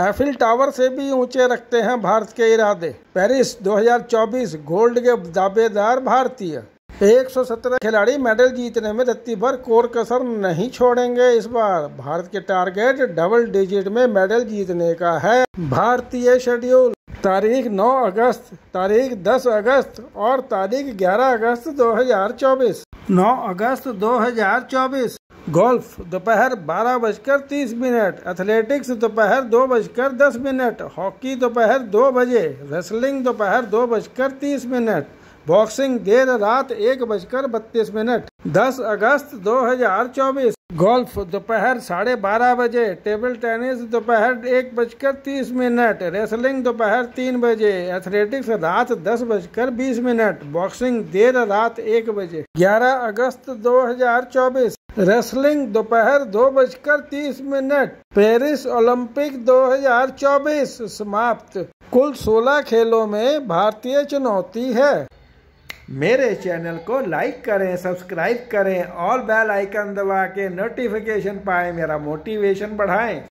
Eiffel tower से भी ऊंचे रखते हैं भारत के इरादे पेरिस 2024 गोल्ड के दावेदार भारतीय 117 खिलाड़ी मेडल जीतने में रत्ती भर कोर कसर नहीं छोड़ेंगे इस बार भारत के टारगेट डबल डिजिट में मेडल जीतने का है भारतीय शेड्यूल तारीख 9 अगस्त तारीख 10 अगस्त और तारीख 11 अगस्त 2024 9 अगस्त 2024 गोल्फ दोपहर बारह बजकर तीस मिनट एथलेटिक्स दोपहर दो बजकर दस मिनट हॉकी दोपहर दो बजे रेसलिंग दोपहर दो बजकर तीस मिनट बॉक्सिंग देर रात एक बजकर बत्तीस मिनट दस अगस्त दो हजार चौबीस गोल्फ दोपहर साढ़े बारह बजे टेबल टेनिस दोपहर एक बजकर तीस मिनट रेसलिंग दोपहर तीन बजे एथलेटिक्स रात दस बजकर बीस मिनट बॉक्सिंग देर रात एक बजे ग्यारह अगस्त दो हजार चौबीस रेसलिंग दोपहर दो बजकर तीस मिनट पेरिस ओलंपिक 2024 समाप्त कुल 16 खेलों में भारतीय चुनौती है मेरे चैनल को लाइक करें सब्सक्राइब करें और बेल आइकन दबा के नोटिफिकेशन पाएं मेरा मोटिवेशन बढ़ाएं